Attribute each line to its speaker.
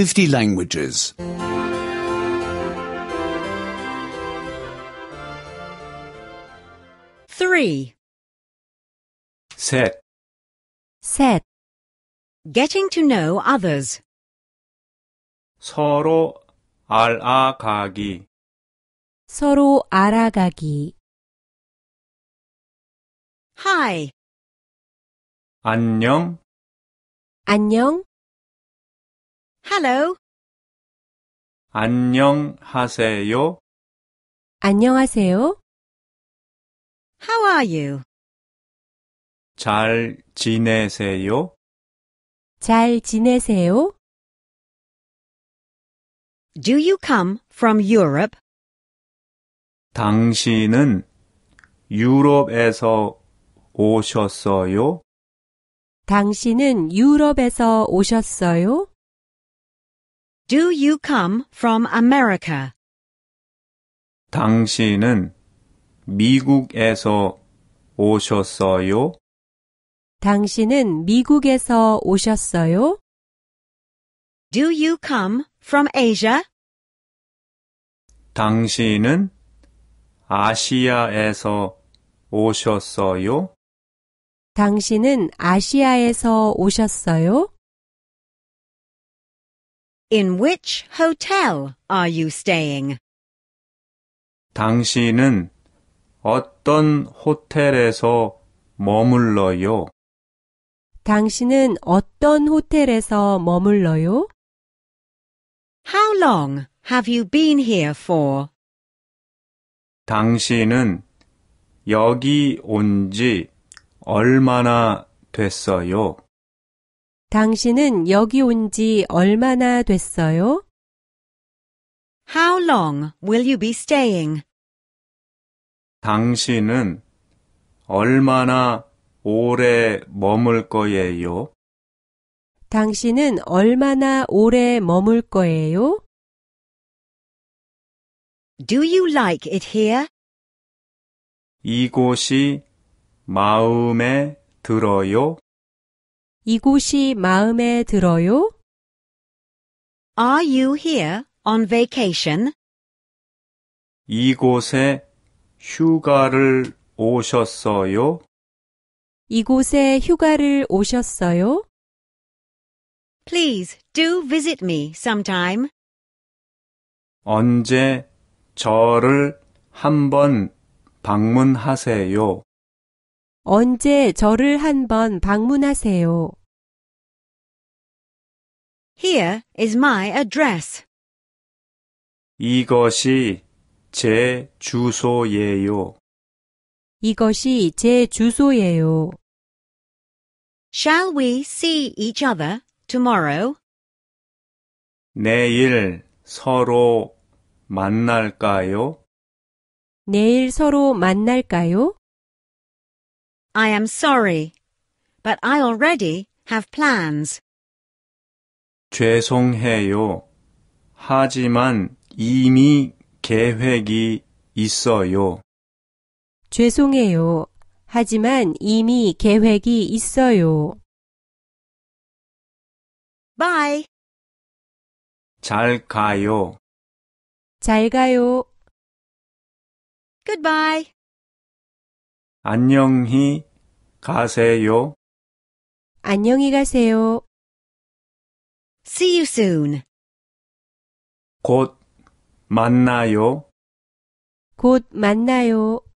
Speaker 1: 50 languages. 3.
Speaker 2: 셋, 셋. Getting to know others. 서로 알아가기, 서로 알아가기. Hi. 안녕, 안녕. Hello. 안녕하세요. 안녕하세요. How are you? 잘 지내세요? 잘 지내세요? Do you come from Europe?
Speaker 1: 당신은 유럽에서 오셨어요?
Speaker 3: 당신은 유럽에서 오셨어요? Do you come from America?
Speaker 1: 당신은 미국에서 오셨어요?
Speaker 3: 당신은 미국에서 오셨어요? Do you come from Asia?
Speaker 1: 당신은 아시아에서 오셨어요?
Speaker 3: 당신은 아시아에서 오셨어요?
Speaker 4: In which hotel are you staying?
Speaker 1: 당신은 어떤 호텔에서 머물러요?
Speaker 3: 당신은 어떤 호텔에서 머물러요? How long have you been here for?
Speaker 1: 당신은 여기 온 지 얼마나 됐어요?
Speaker 3: 당신은 여기 온 지 얼마나 됐어요? How long will you be staying?
Speaker 1: 당신은 얼마나 오래 머물 거예요?
Speaker 3: 당신은 얼마나 오래 머물 거예요? Do you like it here?
Speaker 1: 이곳이 마음에 들어요?
Speaker 3: 이곳이 마음에 들어요? Are you here on vacation?
Speaker 1: 이곳에 휴가를 오셨어요?
Speaker 3: 이곳에 휴가를
Speaker 1: 오셨어요?
Speaker 4: Please do visit me sometime.
Speaker 1: 언제 저를 한번 방문하세요?
Speaker 3: 언제 저를 한 번
Speaker 1: 방문하세요.
Speaker 3: Here is my address.
Speaker 1: 이것이 제 주소예요.
Speaker 3: 이것이 제 주소예요. Shall we see each other tomorrow?
Speaker 1: 내일 서로 만날까요?
Speaker 3: 내일 서로 만날까요? I am sorry, but I already have plans.
Speaker 1: 죄송해요. 하지만 이미 계획이 있어요.
Speaker 2: 죄송해요. 하지만 이미 계획이 있어요. Bye. 잘 가요. 잘 가요. Goodbye. 안녕히 가세요. 안녕히 가세요. See you soon. 곧 만나요. 곧 만나요.